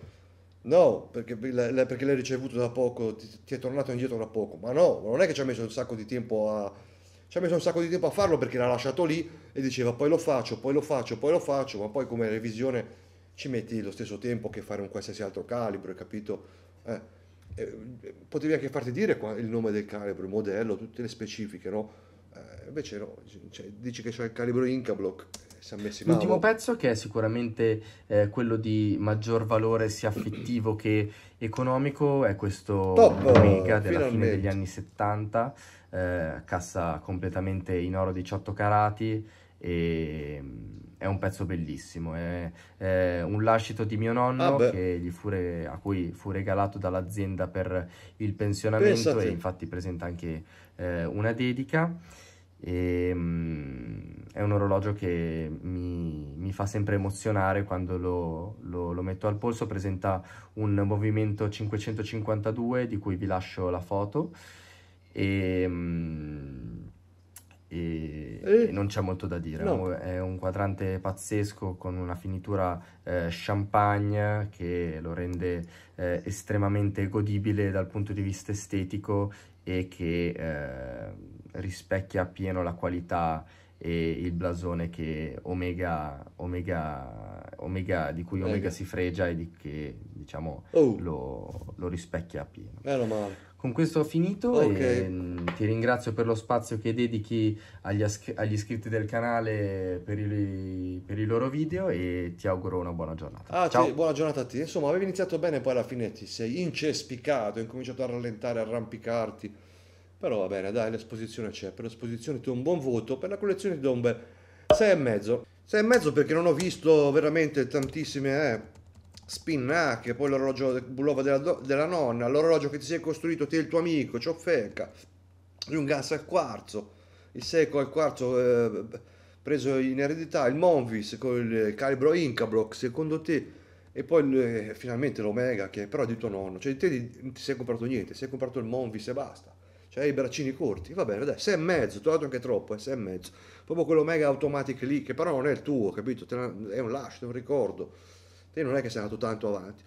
No, perché, perché l'hai ricevuto da poco, ti, ti, è tornato indietro da poco. Ma no, non è che ci ha messo un sacco di tempo a... Ci ha messo un sacco di tempo a farlo perché l'ha lasciato lì e diceva poi lo faccio, poi lo faccio, poi lo faccio, ma poi come revisione ci metti lo stesso tempo che fare un qualsiasi altro calibro, hai capito? Eh, eh, potevi anche farti dire il nome del calibro, il modello, tutte le specifiche, no? Eh, invece no, cioè, dici che c'è il calibro Incablock. Eh, L'ultimo pezzo che è sicuramente eh, quello di maggior valore sia affettivo che economico è questo Top, Omega della finalmente. fine degli anni 70, eh, cassa completamente in oro 18 carati, e ehm, è un pezzo bellissimo, è, è un lascito di mio nonno ah re, a cui fu regalato dall'azienda per il pensionamento Pensate. e infatti presenta anche eh, una dedica. E, ehm, mh, è un orologio che mi, mi fa sempre emozionare quando lo, lo, lo, metto al polso, presenta un movimento 552 di cui vi lascio la foto. E, ehm, mh, e, e... e non c'è molto da dire. No. È un quadrante pazzesco con una finitura eh, champagne che lo rende eh, estremamente godibile dal punto di vista estetico e che eh, rispecchia appieno la qualità e il blasone che Omega, Omega, Omega di cui Omega, Omega si fregia e di che diciamo oh. lo, lo rispecchia appieno. Meno male. Con questo ho finito okay. e mm, ti ringrazio per lo spazio che dedichi agli, agli iscritti del canale per i, per i, loro video e ti auguro una buona giornata. Ah, Ciao. Sì, buona giornata a te. Insomma, avevi iniziato bene, poi alla fine ti sei incespicato, hai incominciato a rallentare, a arrampicarti. Però va bene, dai, l'esposizione c'è. Per l'esposizione ti do un buon voto, per la collezione ti do un bel e mezzo perché non ho visto veramente tantissime... Eh. Spinnac, eh, poi l'orologio Bulova della, della, nonna, l'orologio che ti sei costruito te e il tuo amico, Ciofeca, di un gas al quarzo, il secco al quarzo eh, preso in eredità, il Monvis con il calibro Incablock, secondo te, e poi eh, finalmente l'Omega che però di tuo nonno, cioè di te non ti sei comprato niente, sei comprato il Monvis e basta, cioè i braccini corti, va bene, dai, sei e mezzo, trovato anche troppo, eh, sei e mezzo, proprio quell'Omega Automatic lì, che però non è il tuo, capito, è un lascio, è un ricordo te non è che sei andato tanto avanti.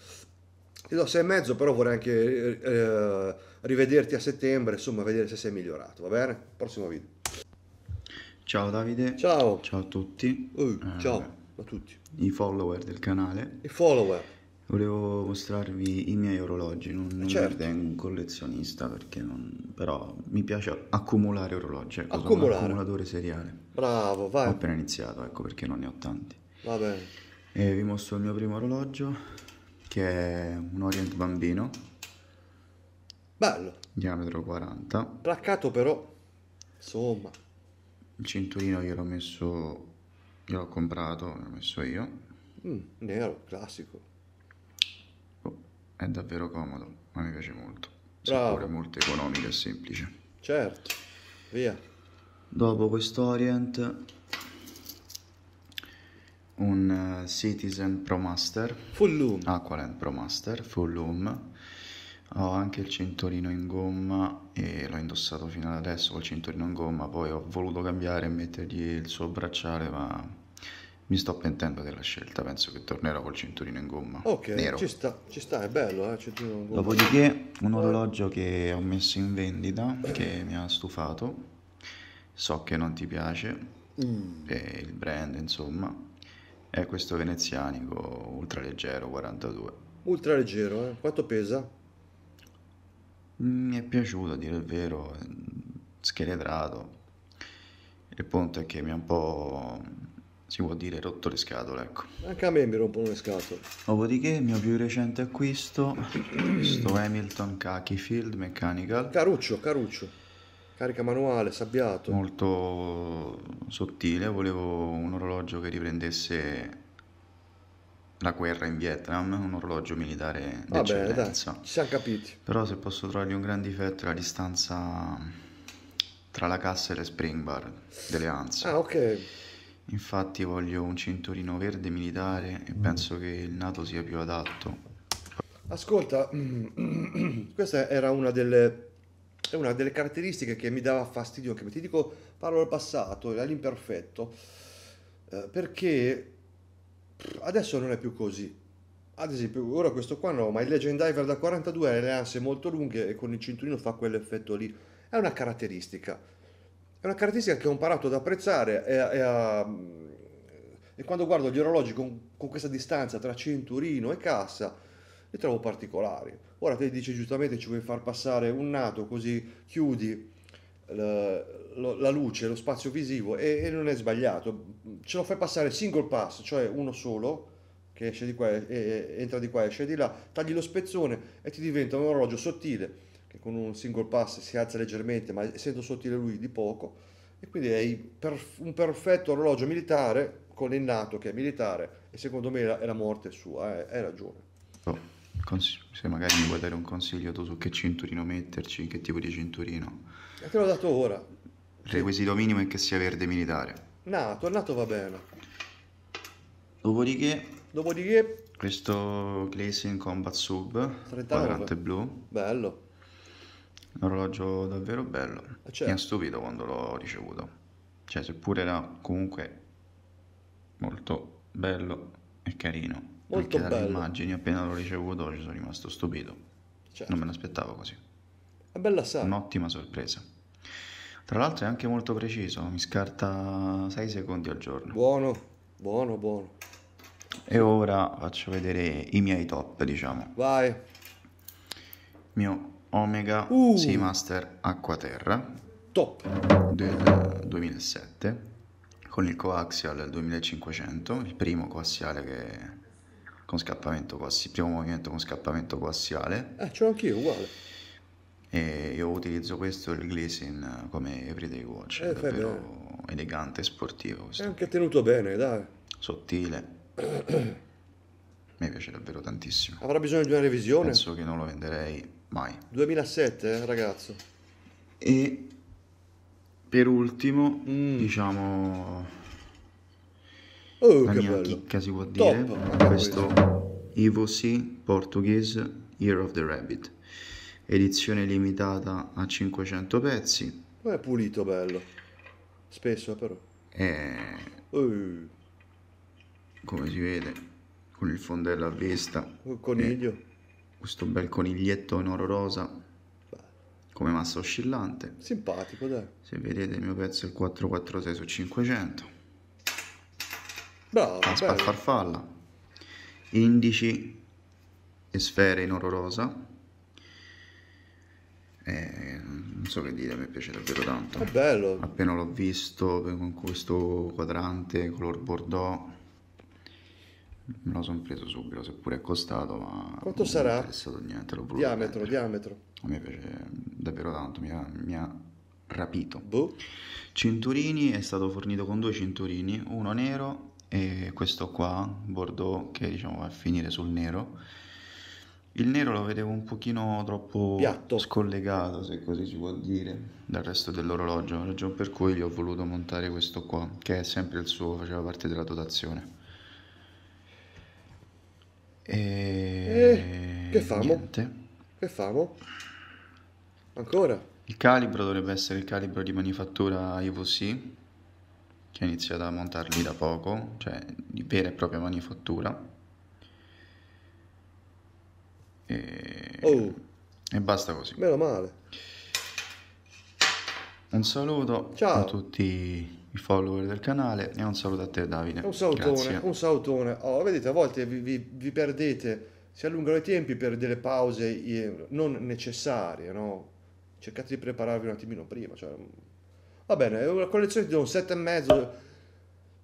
Ti do 6 e mezzo, però vorrei anche eh, eh rivederti a settembre, insomma, vedere se sei migliorato, va bene? Prossimo video. Ciao Davide. Ciao. Ciao a tutti. Uh, ciao a tutti. I follower del canale. I follower. Volevo mostrarvi i miei orologi, non, non certo. mi ritengo un collezionista perché non... però mi piace accumulare orologi, ecco, accumulare. accumulatore seriale. Bravo, vai. Ho appena iniziato, ecco perché non ne ho tanti. Va bene e vi mostro il mio primo orologio che è un Orient Bambino bello diametro 40 placcato però insomma il cinturino io l'ho messo l'ho comprato l'ho messo io mm, nero classico oh, è davvero comodo ma mi piace molto Bravo. seppure molto economico e semplice certo via dopo questo Orient un eh, Citizen Pro Master Full Loom Aqualand ah, Pro Master Full Loom ho anche il cinturino in gomma e l'ho indossato fino ad adesso col cinturino in gomma poi ho voluto cambiare e mettergli il suo bracciale ma mi sto pentendo della scelta penso che tornerò col cinturino in gomma ok nero. ci sta ci sta è bello eh cinturino in gomma dopodiché un orologio che ho messo in vendita che mi ha stufato so che non ti piace mm. il brand insomma è questo venezianico ultraleggero 42. Ultraleggero, eh? Quanto pesa? Mi è piaciuto, a dire il vero, mm, scheletrato. Il punto è che mi ha un po', si può dire, rotto le scatole, ecco. Anche a me mi rompono le scatole. Dopodiché il mio più recente acquisto, questo Hamilton Khaki Field Mechanical. Caruccio, Caruccio. Carica manuale, sabbiato. Molto sottile, volevo un orologio che riprendesse la guerra in Vietnam, un orologio militare d'eccellenza. Vabbè, ci siamo capiti. Però se posso trovargli un gran difetto è la distanza tra la cassa e le spring bar delle anse. Ah, ok. Infatti voglio un cinturino verde militare e mm. penso che il nato sia più adatto. Ascolta, questa era una delle è una delle caratteristiche che mi dava fastidio, che ti dico, parlo al passato, all'imperfetto, eh, perché adesso non è più così. Ad esempio, ora questo qua no, ma il Legend Diver da 42 ha le anse molto lunghe e con il cinturino fa quell'effetto lì. È una caratteristica. È una caratteristica che ho imparato ad apprezzare e, e, a, mm, e quando guardo gli orologi con, con questa distanza tra cinturino e cassa, le trovo particolari. Ora te dice giustamente ci vuoi far passare un nato così chiudi la, la luce, lo spazio visivo e, e, non è sbagliato, ce lo fai passare single pass, cioè uno solo che esce di qua e, e entra di qua e esce di là, tagli lo spezzone e ti diventa un orologio sottile che con un single pass si alza leggermente ma essendo sottile lui di poco e quindi è un perfetto orologio militare con il nato che è militare e secondo me è la morte sua, eh, hai ragione. No. Cons- se magari mi vuoi dare un consiglio tu su che cinturino metterci, che tipo di cinturino. E eh, te l'ho dato ora. Il requisito minimo è che sia verde militare. No, tornato va bene. Dopodiché... Dopodiché... Questo Glazing Combat Sub, 39. quadrante blu. Bello. Un orologio davvero bello. Cioè. Mi ha certo. stupito quando l'ho ricevuto. Cioè, seppure era comunque molto bello e carino Molto bello. Le immagini, appena l'ho ricevuto, ci sono rimasto stupito. Certo. Non me l'aspettavo così. È bella sa. Un'ottima sorpresa. Tra l'altro è anche molto preciso, mi scarta 6 secondi al giorno. Buono, buono, buono. E ora faccio vedere i miei top, diciamo. Vai. Mio Omega uh. Seamaster Acquaterra. Top. Del 2007, con il coaxial 2500, il primo coassiale che con scappamento coassiale, primo movimento con scappamento coassiale. Eh, ce l'ho anch'io, uguale. E io utilizzo questo il Gleason come everyday watch, eh, è davvero elegante e sportivo. Questo. È anche tenuto bene, dai. Sottile. Mi piace davvero tantissimo. Avrà bisogno di una revisione? Penso che non lo venderei mai. 2007, eh, ragazzo. E per ultimo, mm. diciamo Oh, la che mia bello. chicca si può dire, Top. questo C Portuguese Year of the Rabbit, edizione limitata a 500 pezzi. Ma è pulito bello, spesso però. E... Oh. Come si vede, con il fondello a vista. Un coniglio. Eh, questo bel coniglietto in oro rosa come massa oscillante. Simpatico, dai. Se vedete il mio pezzo è il 446 su 500. No, Aspa farfalla, indici e sfere in oro rosa. Eh, non so che dire, mi piace davvero tanto. È bello. Appena l'ho visto con questo quadrante color bordeaux, me lo sono preso subito, seppure è costato, ma quanto sarà? Niente, diametro, vedere. diametro. A me piace davvero tanto, mi ha, mi ha rapito. Boh. Cinturini è stato fornito con due cinturini, uno nero e questo qua, bordeaux, che diciamo va a finire sul nero. Il nero lo vedevo un pochino troppo Piatto. scollegato, se così si può dire, dal resto dell'orologio, ragione per cui gli ho voluto montare questo qua, che è sempre il suo, faceva parte della dotazione. E... Eh, che famo? Niente. Che famo? Ancora? Il calibro dovrebbe essere il calibro di manifattura IVC, che ho iniziato a montarli da poco, cioè di vera e propria manifattura. E, oh, e basta così. Meno male. Un saluto Ciao. a tutti i follower del canale e un saluto a te Davide. Un salutone, Grazie. un salutone. Oh, vedete, a volte vi, vi, vi, perdete, si allungano i tempi per delle pause eh, non necessarie, no? Cercate di prepararvi un attimino prima, cioè Va bene, è una collezione di un 7,5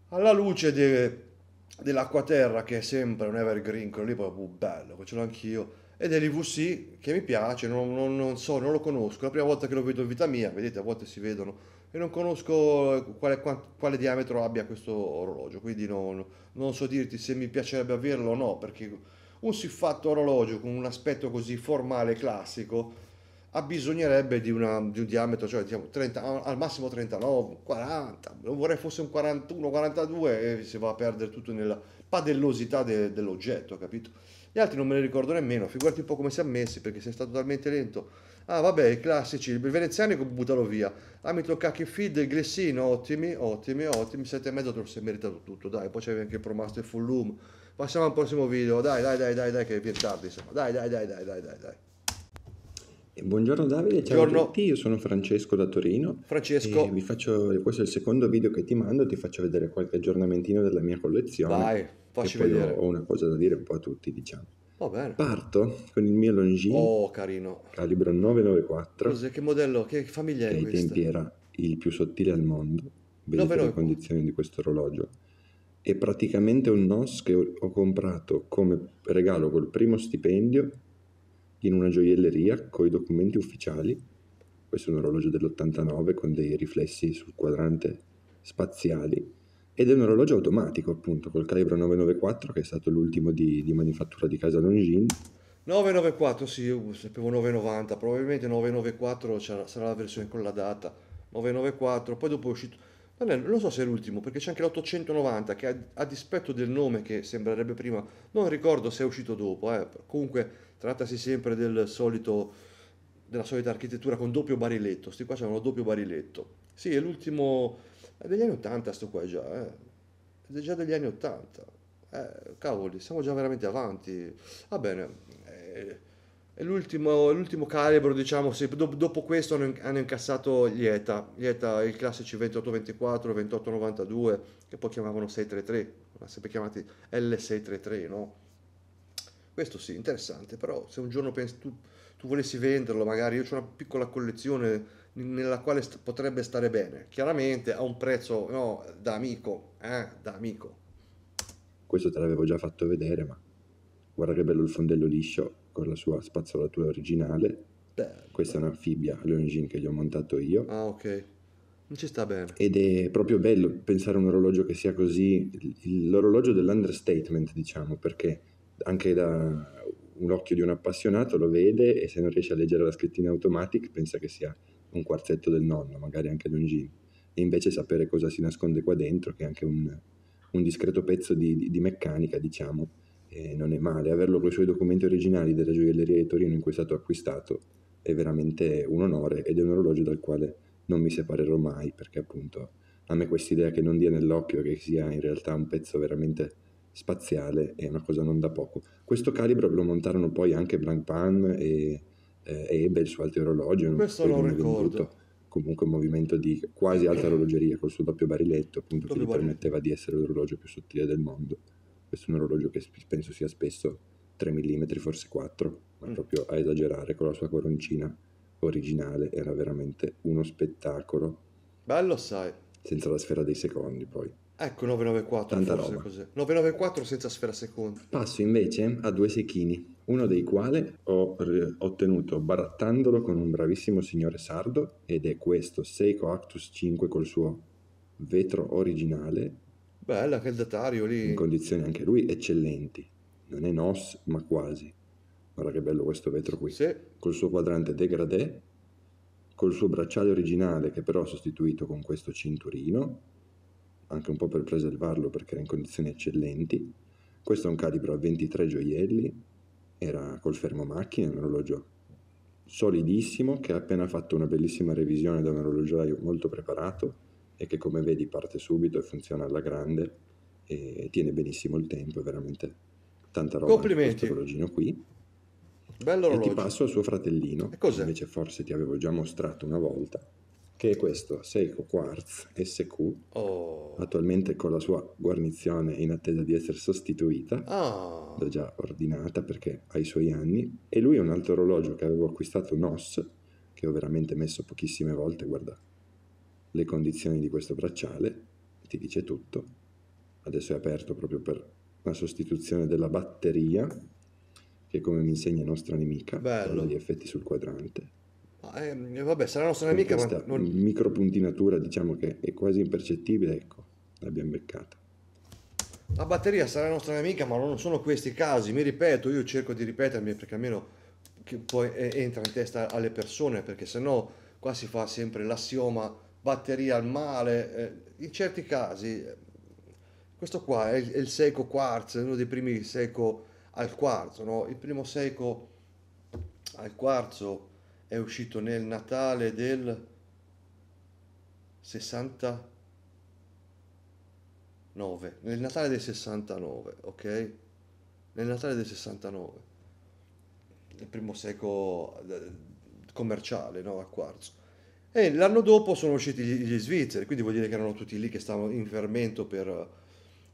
alla luce di, dell'acquaterra che è sempre un evergreen, quello lì proprio bello, ce l'ho anch'io. Ed è l'IVC che mi piace, non, non, non so, non lo conosco, è la prima volta che lo vedo in vita mia, vedete a volte si vedono e non conosco quale, quale, diametro abbia questo orologio, quindi non, non, so dirti se mi piacerebbe averlo o no, perché un siffatto orologio con un aspetto così formale e classico abbisognerebbe di, una, di un diametro, cioè diciamo 30, al massimo 39, 40, non vorrei fosse un 41, 42 e si va a perdere tutto nella padellosità de, dell'oggetto, capito? Gli altri non me ne ricordo nemmeno, figurati un po' come si è messi perché sei stato talmente lento. Ah vabbè, i classici, il veneziano ecco, buttalo via. Ah mi tocca che feed, il glessino, ottimi, ottimi, ottimi, 7,5 te lo sei meritato tutto, dai, poi c'è anche il promaster full loom. Passiamo al prossimo video, dai, dai, dai, dai, dai, che è più tardi, insomma, dai, dai, dai, dai, dai, dai. dai. Buongiorno Davide, ciao Buongiorno. a tutti, io sono Francesco da Torino. Francesco. vi faccio, questo è il secondo video che ti mando, ti faccio vedere qualche aggiornamentino della mia collezione. Vai, facci vedere. Ho, ho una cosa da dire un po' a tutti, diciamo. Va bene. Parto con il mio Longines. Oh, carino. Calibro 994. Cos'è, che modello, che famiglia è questa? Ai tempi era il più sottile al mondo, vedete le condizioni di questo orologio. È praticamente un NOS che ho comprato come regalo col primo stipendio in una gioielleria con i documenti ufficiali. Questo è un orologio dell'89 con dei riflessi sul quadrante spaziali ed è un orologio automatico appunto col calibro 994 che è stato l'ultimo di, di manifattura di casa Longines 994 sì io sapevo 990 probabilmente 994 sarà la versione con la data 994 poi dopo è uscito non, è, non so se è l'ultimo perché c'è anche l'890 che a, a dispetto del nome che sembrerebbe prima non ricordo se è uscito dopo eh. comunque trattasi sempre del solito, della solita architettura con doppio bariletto, questi qua c'erano doppio bariletto. Sì, è l'ultimo, è degli anni 80 sto qua già, eh. è già degli anni 80, eh, cavoli, siamo già veramente avanti, va bene, eh, è, l'ultimo, è l'ultimo calibro diciamo, se, do, dopo questo hanno, hanno incassato gli ETA, gli ETA i classici 2824, 2892, che poi chiamavano 633, ma sempre chiamati L633, no? Questo sì, interessante, però se un giorno pensi, tu, tu volessi venderlo, magari io ho una piccola collezione nella quale st- potrebbe stare bene, chiaramente a un prezzo no, da amico, eh, da amico. Questo te l'avevo già fatto vedere, ma guarda che bello il fondello liscio con la sua spazzolatura originale. Beh, Questa è una fibbia Leongin che gli ho montato io. Ah, ok. Non ci sta bene. Ed è proprio bello pensare a un orologio che sia così, l'orologio dell'understatement, diciamo, perché anche da un occhio di un appassionato lo vede e se non riesce a leggere la scrittina automatic pensa che sia un quartetto del nonno, magari anche di un Longini. E invece sapere cosa si nasconde qua dentro, che è anche un, un discreto pezzo di, di, di meccanica, diciamo, eh, non è male. Averlo con i suoi documenti originali della gioielleria di Torino in cui è stato acquistato è veramente un onore ed è un orologio dal quale non mi separerò mai, perché appunto a me quest'idea che non dia nell'occhio, che sia in realtà un pezzo veramente spaziale è una cosa non da poco. Questo calibro lo montarono poi anche Blank Pan e eh, Ebel su altri orologi. Questo lo ricordo. Comunque un movimento di quasi alta orologeria col suo doppio bariletto, appunto, doppio che gli permetteva di essere l'orologio più sottile del mondo. Questo è un orologio che penso sia spesso 3 mm, forse 4, ma mm. proprio a esagerare con la sua coroncina originale era veramente uno spettacolo. Bello, sai. Senza la sfera dei secondi, poi. Ecco 994 Tanta forse così. 994 senza sfera seconda. Passo invece a due sechini, uno dei quali ho ottenuto barattandolo con un bravissimo signore sardo ed è questo Seiko Actus 5 col suo vetro originale. Bella che il datario lì. In condizioni anche lui eccellenti. Non è NOS, ma quasi. Guarda che bello questo vetro qui. Sì. Col suo quadrante degradé, col suo bracciale originale che però ho sostituito con questo cinturino anche un po' per preservarlo perché era in condizioni eccellenti. Questo è un calibro a 23 gioielli, era col fermo macchina, un orologio solidissimo che ha appena fatto una bellissima revisione da un orologiaio molto preparato e che come vedi parte subito e funziona alla grande e tiene benissimo il tempo, è veramente tanta roba Complimenti. questo orologino qui. Bello orologio. E ti passo al suo fratellino, che invece forse ti avevo già mostrato una volta che è questo Seiko Quartz SQ, oh. attualmente con la sua guarnizione in attesa di essere sostituita, oh. Ah. l'ho già ordinata perché ha i suoi anni, e lui è un altro orologio che avevo acquistato NOS, che ho veramente messo pochissime volte, guarda le condizioni di questo bracciale, ti dice tutto, adesso è aperto proprio per la sostituzione della batteria, che come mi insegna nostra nemica, Bello. gli effetti sul quadrante, eh, vabbè, sarà la nostra nemica. Questa non... micropuntinatura, diciamo che è quasi impercettibile, ecco, l'abbiamo beccata. La batteria sarà la nostra nemica, ma non sono questi casi. Mi ripeto, io cerco di ripetermi perché almeno poi entra in testa alle persone, perché sennò qua si fa sempre l'assioma batteria al male. Eh, in certi casi, eh, questo qua è il, Seiko Quartz, uno dei primi Seiko al quarzo, no? il primo Seiko al quarzo è uscito nel Natale del 69, nel Natale del 69, ok? Nel Natale del 69, il primo secolo eh, commerciale, no? A quarzo. E l'anno dopo sono usciti gli, gli svizzeri, quindi vuol dire che erano tutti lì che stavano in fermento per...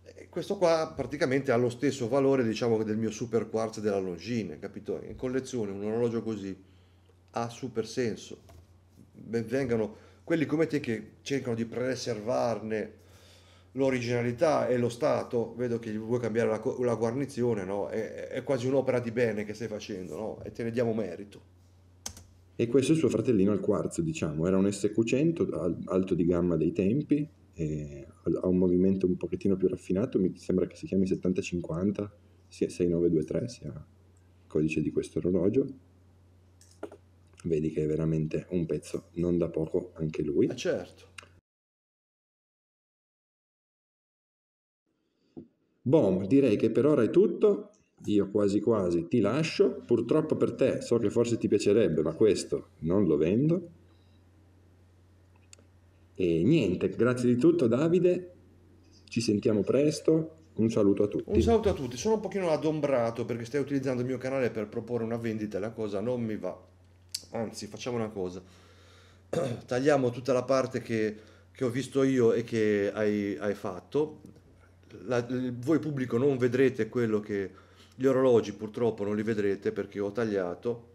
Eh, questo qua praticamente ha lo stesso valore, diciamo, del mio super quartz della Longine, capito? In collezione un orologio così ha super senso. Ben vengano quelli come te che cercano di preservarne l'originalità e lo stato, vedo che vuoi cambiare la, la guarnizione, no? è, è, quasi un'opera di bene che stai facendo no? e te ne diamo merito. E questo è il suo fratellino al quarzo, diciamo, era un SQ100 alto di gamma dei tempi, ha un movimento un pochettino più raffinato, mi sembra che si chiami 7050, sia 6923, sia il codice di questo orologio vedi che è veramente un pezzo non da poco anche lui. Eh certo. Bom, direi che per ora è tutto. Io quasi quasi ti lascio. Purtroppo per te, so che forse ti piacerebbe, ma questo non lo vendo. E niente, grazie di tutto Davide. Ci sentiamo presto. Un saluto a tutti. Un saluto a tutti. Sono un pochino adombrato perché stai utilizzando il mio canale per proporre una vendita e la cosa non mi va anzi facciamo una cosa, tagliamo tutta la parte che, che, ho visto io e che hai, hai fatto, la, voi pubblico non vedrete quello che gli orologi purtroppo non li vedrete perché ho tagliato,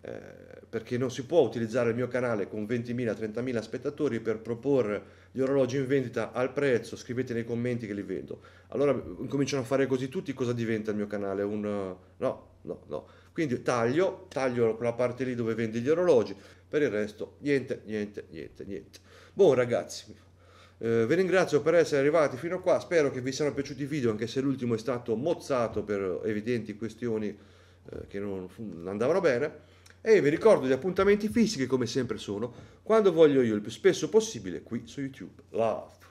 eh, perché non si può utilizzare il mio canale con 20.000-30.000 spettatori per proporre gli orologi in vendita al prezzo, scrivete nei commenti che li vendo. Allora cominciano a fare così tutti, cosa diventa il mio canale? Un... no, no, no quindi taglio, taglio quella parte lì dove vendi gli orologi, per il resto niente, niente, niente, niente. Buon ragazzi, eh, vi ringrazio per essere arrivati fino a qua, spero che vi siano piaciuti i video, anche se l'ultimo è stato mozzato per evidenti questioni eh, che non, andavano bene. E vi ricordo gli appuntamenti fissi che come sempre sono quando voglio io il più spesso possibile qui su YouTube. Love!